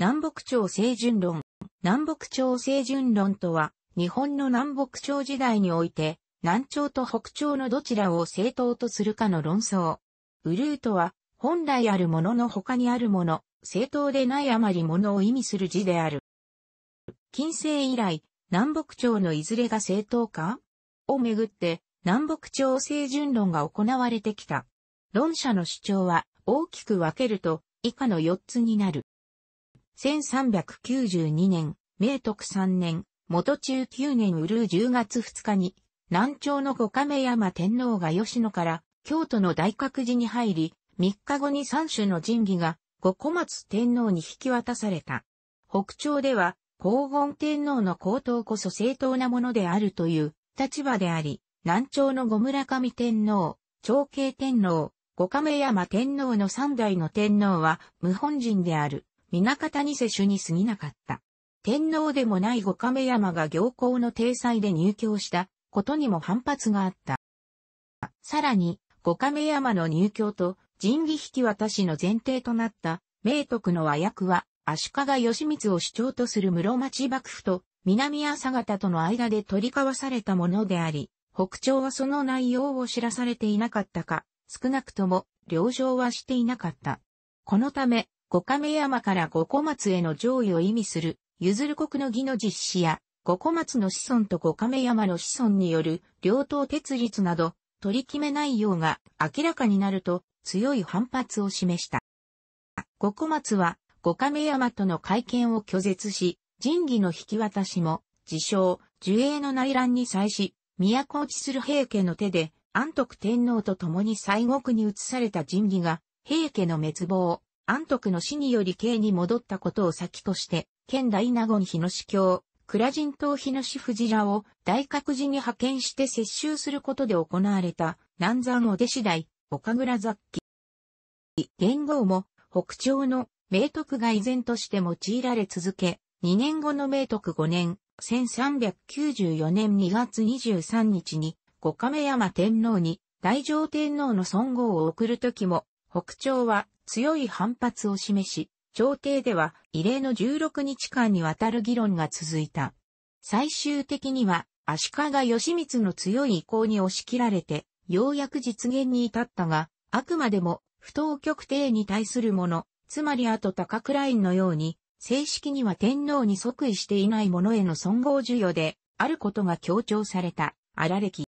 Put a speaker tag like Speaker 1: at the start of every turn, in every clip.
Speaker 1: 南北朝清純論。南北朝清純論とは、日本の南北朝時代において、南朝と北朝のどちらを正当とするかの論争。ウルートは、本来あるものの他にあるもの、正当でないあまりものを意味する字である。近世以来、南北朝のいずれが正当かをめぐって、南北朝清純論が行われてきた。論者の主張は、大きく分けると、以下の4つになる。1392年、明徳3年、元中9年ウルー10月2日に、南朝の五亀山天皇が吉野から京都の大覚寺に入り、3日後に三種の神器が五小松天皇に引き渡された。北朝では、黄金天皇の皇統こそ正当なものであるという立場であり、南朝の五村上天皇、長慶天皇、五亀山天皇の三代の天皇は無本人である。南方に接主に過ぎなかった。天皇でもない五亀山が行幸の体裁で入居したことにも反発があった。さらに、五亀山の入居と人儀引き渡しの前提となった明徳の和訳は足利義満を主張とする室町幕府と南朝方との間で取り交わされたものであり、北朝はその内容を知らされていなかったか、少なくとも了承はしていなかった。このため、五亀山から五小松への上位を意味する、譲る国の儀の実施や、五小松の子孫と五亀山の子孫による両党鉄立など、取り決め内容が明らかになると強い反発を示した。五小松は五亀山との会見を拒絶し、仁義の引き渡しも、自称、樹営の内乱に際し、都落ちする平家の手で、安徳天皇と共に西国に移された仁義が、平家の滅亡、安徳の死により刑に戻ったことを先として、県大納言日野市教、倉人島日野市藤らを大覚寺に派遣して接収することで行われた南山お弟子代、岡倉雑記。元号も北朝の明徳が依然として用いられ続け、2年後の明徳5年、1394年2月23日に、五亀山天皇に、大乗天皇の尊号を送るときも、北朝は強い反発を示し、朝廷では異例の16日間にわたる議論が続いた。最終的には足利義満の強い意向に押し切られて、ようやく実現に至ったが、あくまでも不当極定に対するもの、つまりあと高倉院のように、正式には天皇に即位していない者への尊号授与で、あることが強調された、荒歴。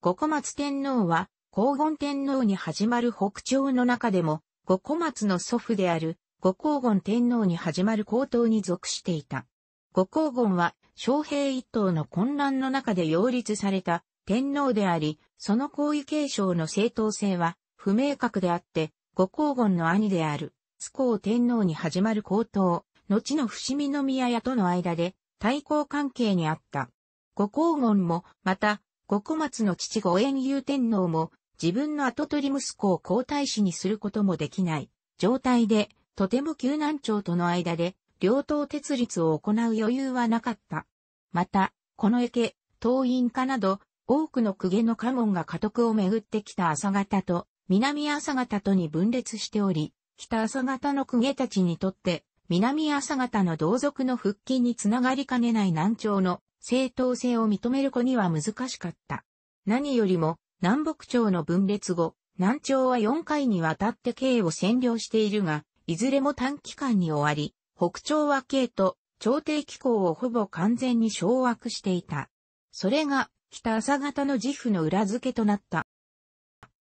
Speaker 1: 五小松天皇は、黄金天皇に始まる北朝の中でも、五小松の祖父である五光厳天皇に始まる皇統に属していた。五光厳は、昌平一党の混乱の中で擁立された天皇であり、その皇位継承の正当性は不明確であって、五光厳の兄である、津光天皇に始まる皇統、後の伏見宮屋との間で対抗関係にあった。五光厳も、また、五小松の父五円遊天皇も、自分の跡取り息子を皇太子にすることもできない状態で、とても宮南朝との間で、両党鉄立を行う余裕はなかった。また、この池、党員化など、多くの公家の家紋が家督をめぐってきた朝方と、南朝方とに分裂しており、北朝方の公家たちにとって、南朝方の同族の復帰につながりかねない南朝の正当性を認める子には難しかった。何よりも、南北朝の分裂後、南朝は4回にわたって京を占領しているが、いずれも短期間に終わり、北朝は京と朝廷機構をほぼ完全に掌握していた。それが北朝方の自負の裏付けとなった。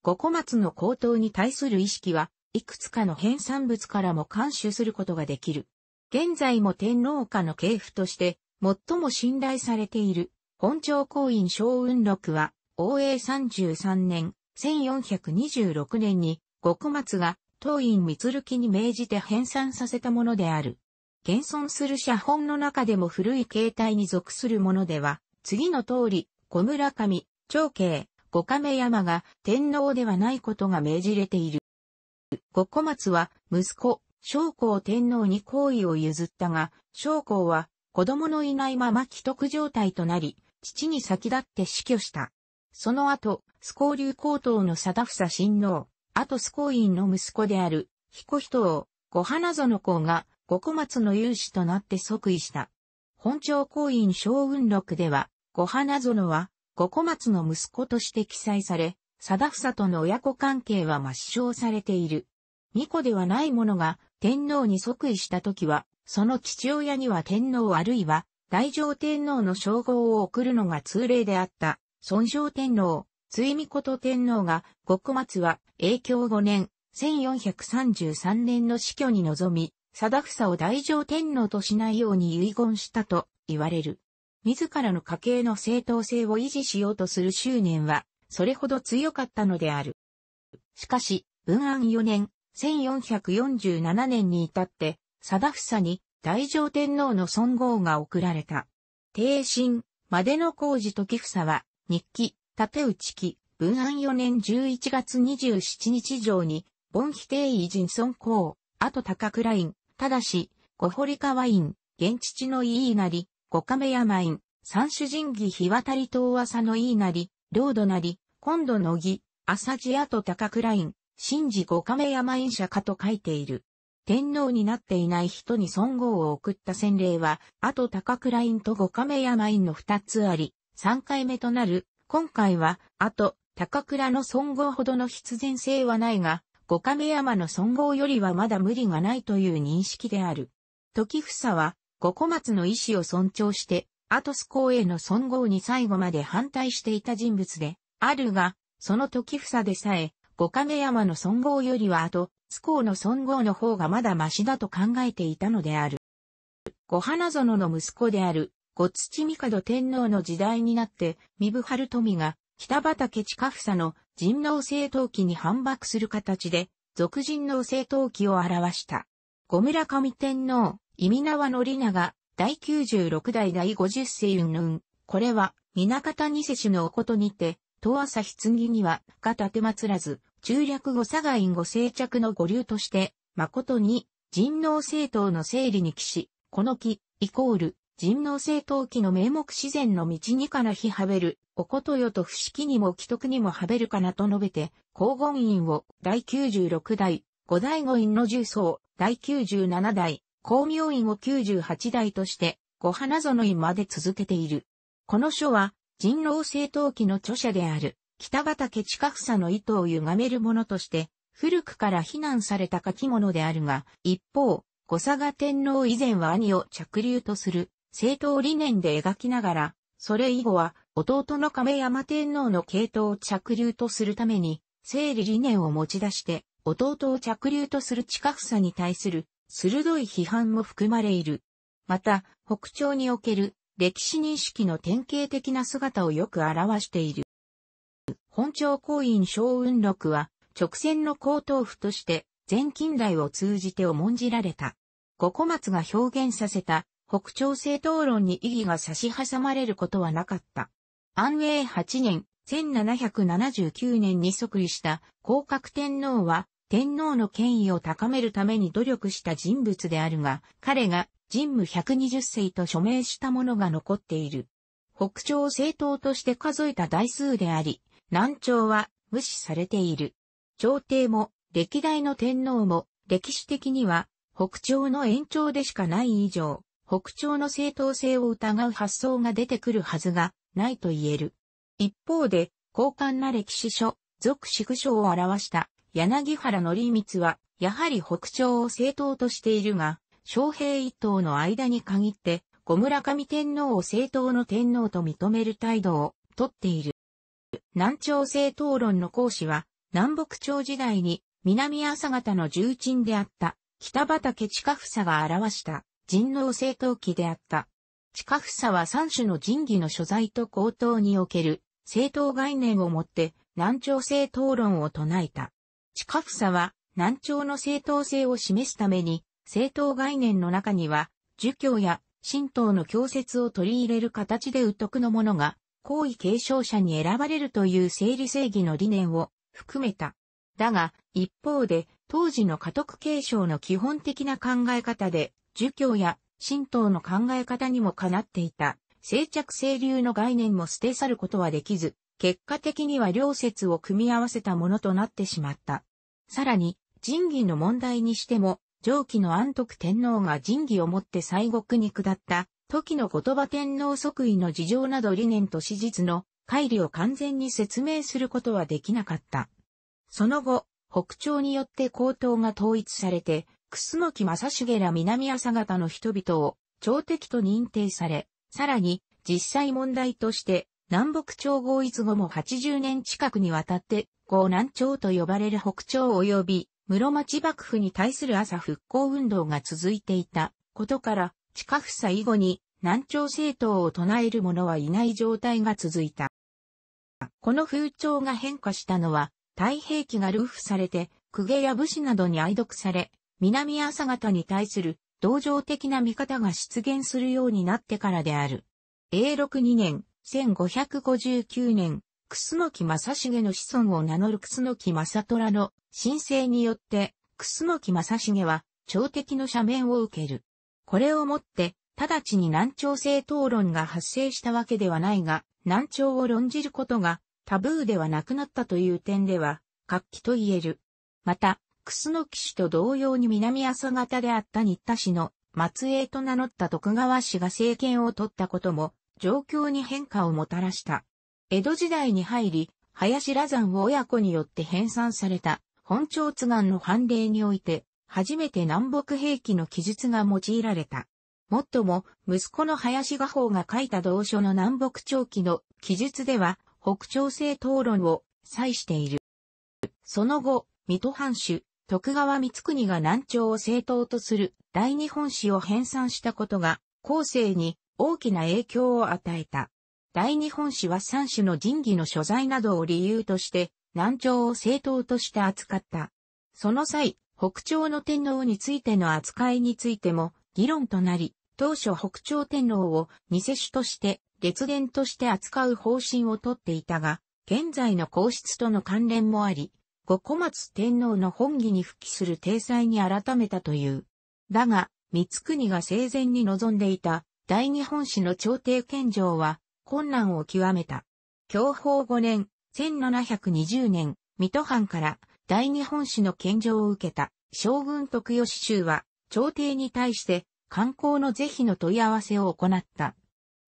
Speaker 1: 五小松の高騰に対する意識は、いくつかの編産物からも監視することができる。現在も天皇家の系譜として、最も信頼されている、本朝公院小雲録は、応永33年、1426年に、極松が、当院光木に命じて編纂させたものである。現存する写本の中でも古い形態に属するものでは、次の通り、小村上、長慶、五亀山が天皇ではないことが命じれている。五小松は息子、将校天皇に皇位を譲ったが、将校は子供のいないまま既得状態となり、父に先立って死去した。その後、スコー流高等の貞房親王、後スコ院の息子である、彦人王、五花園公が、五小松の勇士となって即位した。本朝公院小雲録では、五花園は、五小松の息子として記載され、貞房との親子関係は抹消されている。二子ではない者が天皇に即位した時は、その父親には天皇あるいは、大乗天皇の称号を送るのが通例であった。孫昌天皇、追美こと天皇が、国末は、永響5年、1433年の死去に臨み、貞房を大乗天皇としないように遺言したと言われる。自らの家系の正当性を維持しようとする執念は、それほど強かったのである。しかし、文安4年、1447年に至って、貞房に大乗天皇の尊号が贈られた。帝神、までの工事時房は、日記、打内記、文案4年11月27日上に、ボンヒテイ人尊公、あと高倉院、ただし、小堀川院、現地のいいなり、五亀山院、三種神儀日渡り遠浅のいいなり、領土なり、今度の儀、浅地あと高倉院、神事五亀山院社かと書いている。天皇になっていない人に尊号を送った先例は、あと高倉院と五亀山院の二つあり、3回目となる、今回は、あと、高倉の尊号ほどの必然性はないが、五亀山の尊号よりはまだ無理がないという認識である。時房は、五小松の意思を尊重して、アトス公への尊号に最後まで反対していた人物で、あるが、その時房でさえ、五亀山の尊号よりは後、ス公の尊号の方がまだマシだと考えていたのである。五花園の息子である、ごつちみかど天皇の時代になって、三部春富が、北畠近房の人皇政党旗に反駁する形で、俗人皇政党旗を表した。小村上天皇、意味縄の里長、第96代第50世云々。これは、南方二世主のおことにて、東朝棺には、深立てまつらず、中略後佐賀院後生着の五流として、誠に、人皇政党の整理に帰し、この木、イコール、人能性陶器の名目自然の道にからひはべる、おことよと不思議にも既得にもはべるかなと述べて、黄金院を第96代、五代五院の重曹、第97代、光明院を98代として、五花園院まで続けている。この書は、人狼政党期の著者である、北畠近房の意図を歪めるものとして、古くから非難された書き物であるが、一方、五佐賀天皇以前は兄を着流とする、政党理念で描きながら、それ以後は弟の亀山天皇の系統を着流とするために、整理理念を持ち出して、弟を着流とする近房に対する鋭い批判も含まれいる。また、北朝における歴史認識の典型的な姿をよく表している。本朝公院小雲録は、直線の高等府として、全近代を通じて重んじられた。五小松が表現させた北朝政党論に意義が差し挟まれることはなかった。安永8年、1779年に即位した降格天皇は、天皇の権威を高めるために努力した人物であるが、彼が神武120世と署名したものが残っている。北朝政党として数えた台数であり、南朝は無視されている。朝廷も歴代の天皇も歴史的には北朝の延長でしかない以上、北朝の正当性を疑う発想が出てくるはずがないと言える。一方で、高官な歴史書、属縮書を表した柳原則光は、やはり北朝を正当としているが、昌平一党の間に限って、小村上天皇を正当の天皇と認める態度をとっている。南朝正当論の講師は、南北朝時代に南朝方の重鎮であった北畠近房が表した人狼正当期であった。地下房は三種の人技の所在と高等における政党概念をもって南朝政党論を唱えた。地下房は南朝の正当性を示すために正当概念の中には儒教や神道の教説を取り入れる形で宇徳のものが皇位継承者に選ばれるという整理正義の理念を含めた。だが、一方で、当時の家督継承の基本的な考え方で、儒教や神道の考え方にもかなっていた、静着清流の概念も捨て去ることはできず、結果的には両説を組み合わせたものとなってしまった。さらに、仁義の問題にしても、上記の安徳天皇が仁義をもって西国に下った、時の言葉天皇即位の事情など理念と史実の乖離を完全に説明することはできなかった。その後、北朝によって皇統が統一されて、楠木正成ら南朝方の人々を朝敵と認定され、さらに実際問題として南北朝合一後も80年近くにわたって江南朝と呼ばれる北朝及び室町幕府に対する朝復興運動が続いていたことから、地下夫以後に南朝政党を唱える者はいない状態が続いた。この風潮が変化したのは、太平記がルーフされて、公家や武士などに愛読され、南朝方に対する同情的な見方が出現するようになってからである。永禄2年、1559年、楠木正成の子孫を名乗る楠木正虎の申請によって、楠木正成は朝敵の赦免を受ける。これをもって、直ちに南朝政討論が発生したわけではないが、南朝を論じることがタブーではなくなったという点では、活気と言える。また、楠木氏と同様に南朝方であった新田氏の末裔と名乗った徳川氏が政権を取ったことも、状況に変化をもたらした。江戸時代に入り、林羅山を親子によって編纂された、本朝津岸の判例において、初めて南北兵器の記述が用いられた。もっとも、息子の林画法が書いた同書の南北朝記の記述では、北朝政討論を採している。その後、水戸藩主、徳川光国が南朝を正当とする大日本史を編纂したことが、後世に大きな影響を与えた。大日本史は三種の神器の所在などを理由として、南朝を正当として扱った。その際、北朝の天皇についての扱いについても議論となり、当初北朝天皇を偽主として列伝として扱う方針をとっていたが、現在の皇室との関連もあり、五小松天皇の本義に復帰する体裁に改めたという。だが、三国が生前に望んでいた大日本史の朝廷献上は困難を極めた。享保五年、1720年、水戸藩から大日本史の献上を受けた将軍徳義州は朝廷に対して観光の是非の問い合わせを行った。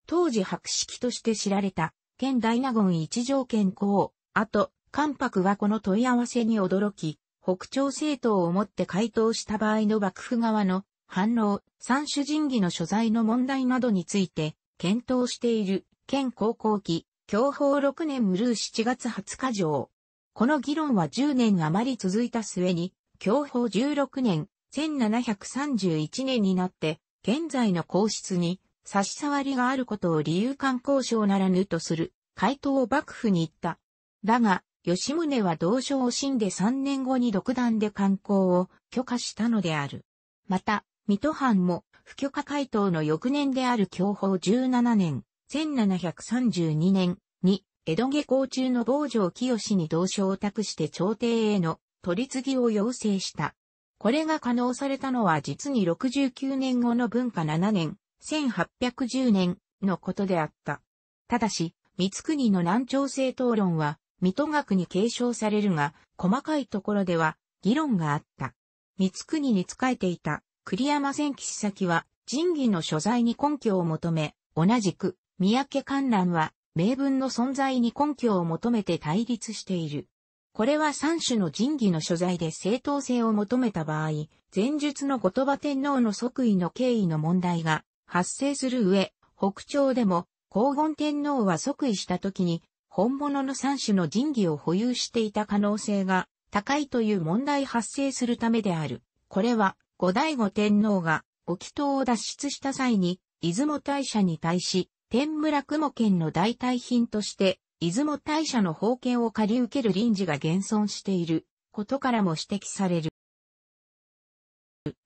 Speaker 1: 当時白式として知られた、県大納言一条健康、あと、関白はこの問い合わせに驚き、北朝政党をもって回答した場合の幕府側の反応、三種人器の所在の問題などについて、検討している、県高校期、享保6年無ルー7月20日上。この議論は10年余り続いた末に、享保16年、1731年になって、現在の皇室に差し障りがあることを理由官光省ならぬとする、回答を幕府に言った。だが、吉宗は同書を死んで3年後に独断で観光を許可したのである。また、水戸藩も不許可回答の翌年である享保17年、1732年に江戸下校中の坊城清に同書を託して朝廷への取り次ぎを要請した。これが可能されたのは実に69年後の文化7年、1810年のことであった。ただし、三国の南朝政討論は、水戸学に継承されるが、細かいところでは議論があった。三国に仕えていた栗山千吉先は仁義の所在に根拠を求め、同じく三宅観覧は名文の存在に根拠を求めて対立している。これは三種の仁義の所在で正当性を求めた場合、前述の後鳥羽天皇の即位の経緯の問題が発生する上、北朝でも、黄金天皇は即位した時に本物の三種の神器を保有していた可能性が高いという問題発生するためである。これは、後醍醐天皇が、御祈祷を脱出した際に、出雲大社に対し、天村雲県の代替品として、出雲大社の封建を借り受ける臨時が現存していることからも指摘される。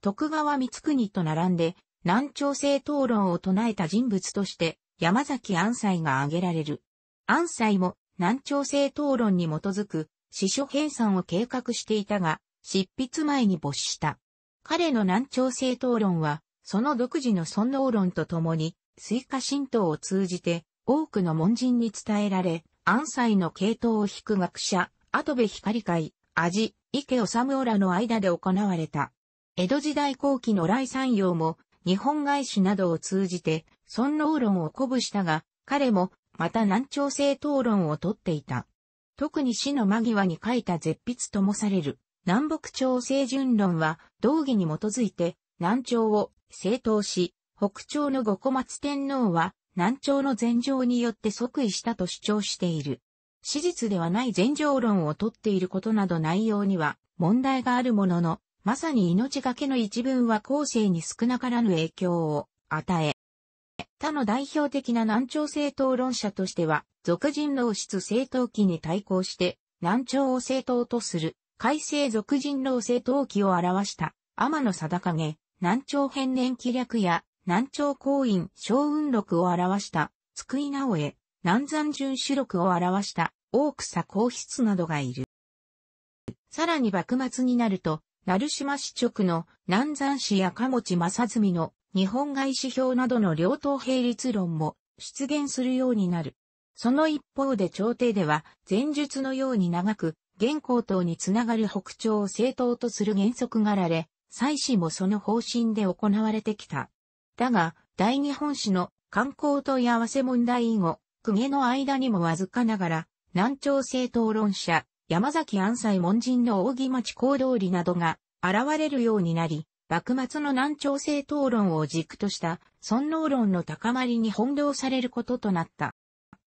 Speaker 1: 徳川光国と並んで、南朝政討論を唱えた人物として、山崎安斎が挙げられる。安西も南朝政討論に基づく司書編纂を計画していたが、執筆前に没した。彼の南朝政討論は、その独自の尊能論とともに、水化神道を通じて多くの門人に伝えられ、安西の系統を引く学者、後部光会、味、池治むらの間で行われた。江戸時代後期の来山陽も、日本外史などを通じて、尊能論を鼓舞したが、彼もまた南朝性討論をとっていた。特に死の間際に書いた絶筆ともされる南北朝政順論は道義に基づいて南朝を正当し、北朝の五小松天皇は南朝の禅情によって即位したと主張している。史実ではない禅情論をとっていることなど内容には問題があるものの、まさに命がけの一文は後世に少なからぬ影響を与え、他の代表的な南朝政党論者としては、俗人老室政党期に対抗して、南朝を政党とする、改正俗人老政党期を表した、天野定影、南朝変年記略や、南朝公院小雲録を表した、津久井直江、南山純子録を表した、大草皇室などがいる。さらに幕末になると、成島市直の南山市や鴨地正澄の日本外指標などの両党並立論も出現するようになる。その一方で朝廷では前述のように長く現行党につながる北朝を政党とする原則がられ、祭祀もその方針で行われてきた。だが、大日本史の観光問い合わせ問題以後、公家の間にもわずかながら、南朝政党論者、山崎安西門人の扇町行通りなどが現れるようになり、幕末の南朝政討論を軸とした尊王論の高まりに翻弄されることとなった。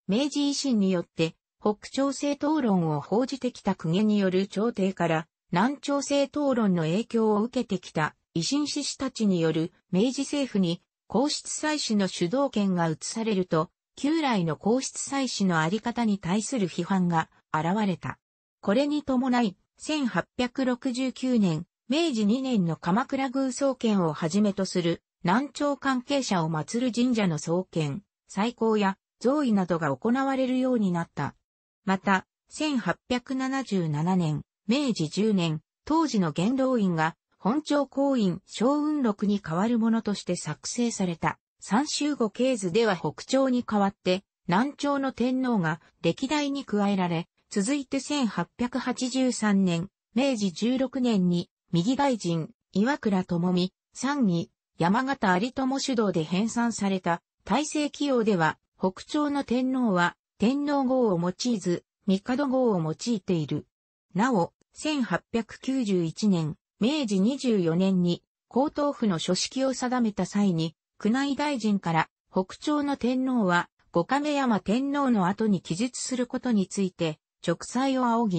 Speaker 1: 明治維新によって北朝政討論を報じてきた公家による朝廷から南朝政討論の影響を受けてきた維新志士たちによる明治政府に皇室祭祀の主導権が移されると旧来の皇室祭祀のあり方に対する批判が現れた。これに伴い、1869年、明治2年の鎌倉宮創建をはじめとする南朝関係者を祀る神社の創建、再興や増位などが行われるようになった。また、1877年、明治10年、当時の元老院が本朝公院小雲録に代わるものとして作成された三州五系図では北朝に代わって南朝の天皇が歴代に加えられ、続いて1883年、明治16年に右大臣、岩倉智美、三位、山形有友主導で編纂された、大政起用では、北朝の天皇は、天皇号を用いず、三角号を用いている。なお、1891年、明治24年に、江東府の書式を定めた際に、宮内大臣から、北朝の天皇は、五亀山天皇の後に記述することについて、直裁を仰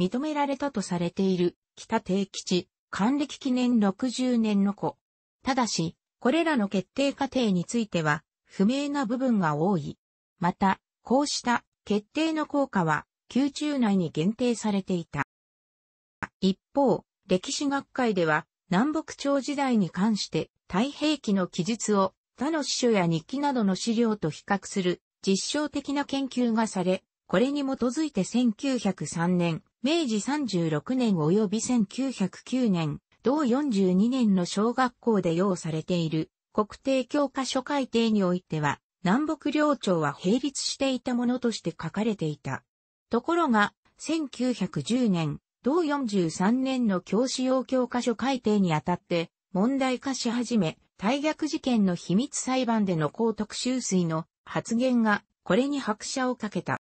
Speaker 1: ぎ、認められたとされている、北定吉、還暦記念60年の子。ただし、これらの決定過程については、不明な部分が多い。また、こうした決定の効果は、宮中内に限定されていた。一方、歴史学会では、南北朝時代に関して、太平記の記述を他の史書や日記などの資料と比較する実証的な研究がされ、これに基づいて1903年、明治36年及び1909年、同42年の小学校で用されている国定教科書改定においては、南北領庁は並立していたものとして書かれていた。ところが、1910年、同43年の教師用教科書改定にあたって、問題化し始め、大逆事件の秘密裁判での高徳修水の発言が、これに拍車をかけた。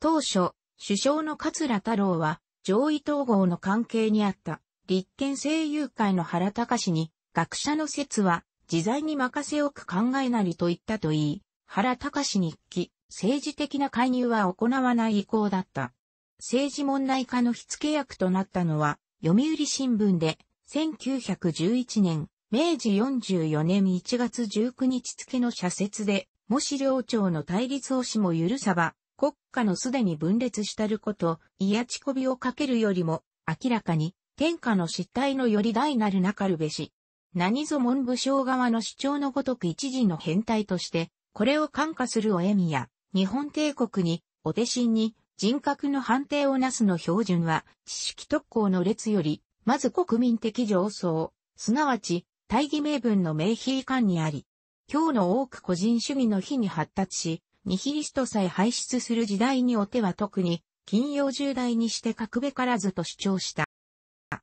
Speaker 1: 当初、首相の桂太郎は、上位統合の関係にあった、立憲政友会の原隆に、学者の説は、自在に任せおく考えなりと言ったと言い、原隆日記、政治的な介入は行わない意向だった。政治問題化の火付け役となったのは、読売新聞で、1911年、明治44年1月19日付の社説で、もし領長の対立をしも許さば、国家のすでに分裂したること、いやちこびをかけるよりも、明らかに、天下の失態のより大なるなかるべし。何ぞ文部省側の主張のごとく一時の変態として、これを感化するおえみや、日本帝国に、お手心に、人格の判定をなすの標準は、知識特攻の列より、まず国民的上層、すなわち、大義名分の名碑以にあり、今日の多く個人主義の日に発達し、ニヒリストさえ排出する時代にお手は特に、金曜重大にして格べからずと主張した。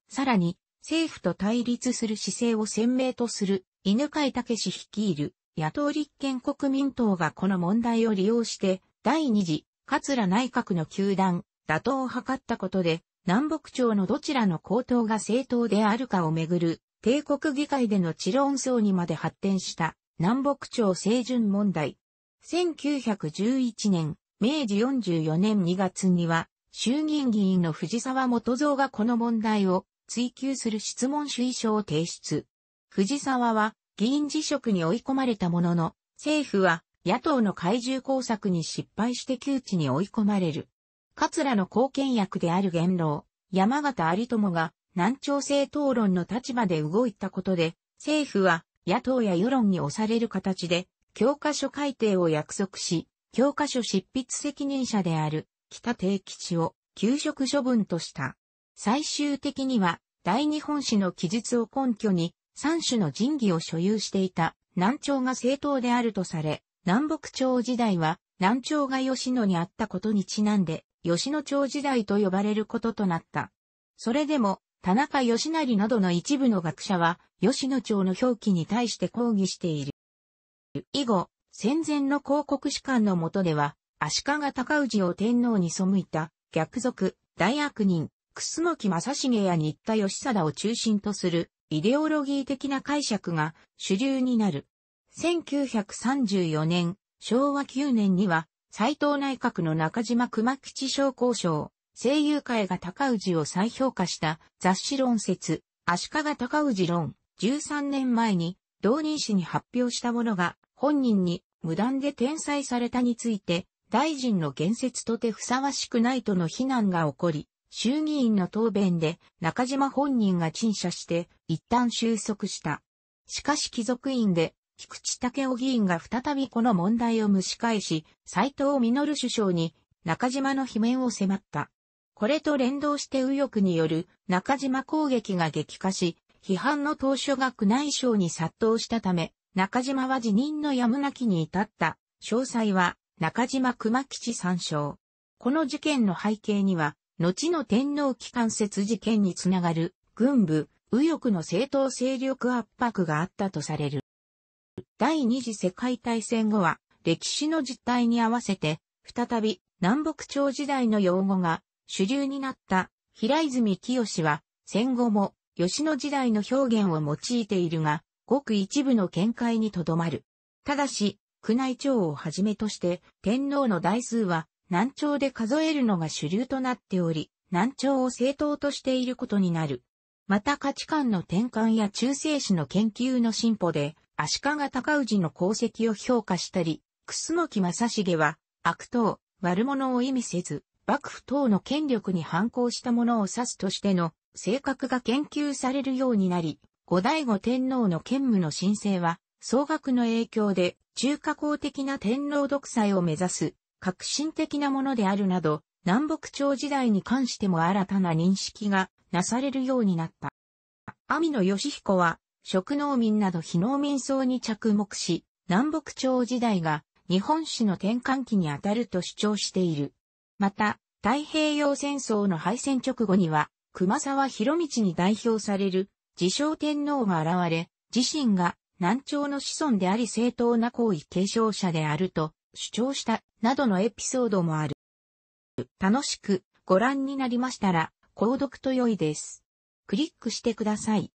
Speaker 1: さらに、政府と対立する姿勢を鮮明とする、犬飼武氏率いる野党立憲国民党がこの問題を利用して、第二次、桂内閣の球団、打倒を図ったことで、南北朝のどちらの高等が正当であるかをめぐる、帝国議会での治論争にまで発展した、南北朝清順問題、1911年、明治44年2月には、衆議院議員の藤沢元蔵がこの問題を追及する質問主意書を提出。藤沢は議員辞職に追い込まれたものの、政府は野党の怪獣工作に失敗して窮地に追い込まれる。桂の貢献役である元老、山形有友が南朝政討論の立場で動いたことで、政府は野党や世論に押される形で教科書改定を約束し、教科書執筆責任者である北定吉を休職処分とした。最終的には大日本史の記述を根拠に三種の神器を所有していた南朝が正当であるとされ、南北朝時代は南朝が吉野にあったことにちなんで吉野朝時代と呼ばれることとなった。それでも田中義成などの一部の学者は吉野朝の表記に対して抗議している。以後、戦前の広告士官のもとでは、足利高氏を天皇に背いた、逆賊、大悪人、楠木正成や新田義貞を中心とする、イデオロギー的な解釈が主流になる。1934年、昭和9年には、斎藤内閣の中島熊吉商工賞、声優会が高氏を再評価した雑誌論説、足利高氏論、13年前に、同人誌に発表したものが、本人に無断で転載されたについて、大臣の言説とてふさわしくないとの非難が起こり、衆議院の答弁で中島本人が陳謝して一旦収束した。しかし貴族院で菊池武雄議員が再びこの問題を蒸し返し、斎藤実首相に中島の罷免を迫った。これと連動して右翼による中島攻撃が激化し、批判の当初が宮内省に殺到したため、中島は辞任のやむなきに至った。詳細は、中島熊吉参照。この事件の背景には、後の天皇機関説事件につながる、軍部、右翼の政党勢力圧迫があったとされる。第二次世界大戦後は、歴史の実態に合わせて、再び南北朝時代の用語が主流になった平泉清は戦後も吉野時代の表現を用いているが、ごく一部の見解にとどまる。ただし、宮内庁をはじめとして天皇の代数は南朝で数えるのが主流となっており、南朝を正当としていることになる。また価値観の転換や中世史の研究の進歩で、足利尊氏の功績を評価したり、楠木正成は、悪党、悪者を意味せず、幕府等の権力に反抗した者を指すとしての、性格が研究されるようになり、後醍醐天皇の兼務の申請は、総額の影響で中華公的な天皇独裁を目指す革新的なものであるなど、南北朝時代に関しても新たな認識がなされるようになった。網野義彦は、職農民など非農民層に着目し、南北朝時代が日本史の転換期にあたると主張している。また、太平洋戦争の敗戦直後には、熊沢博道に代表される自称天皇が現れ、自身が南朝の子孫であり正当な行為継承者であると主張したなどのエピソードもある。楽しくご覧になりましたら、購読と良いです。クリックしてください。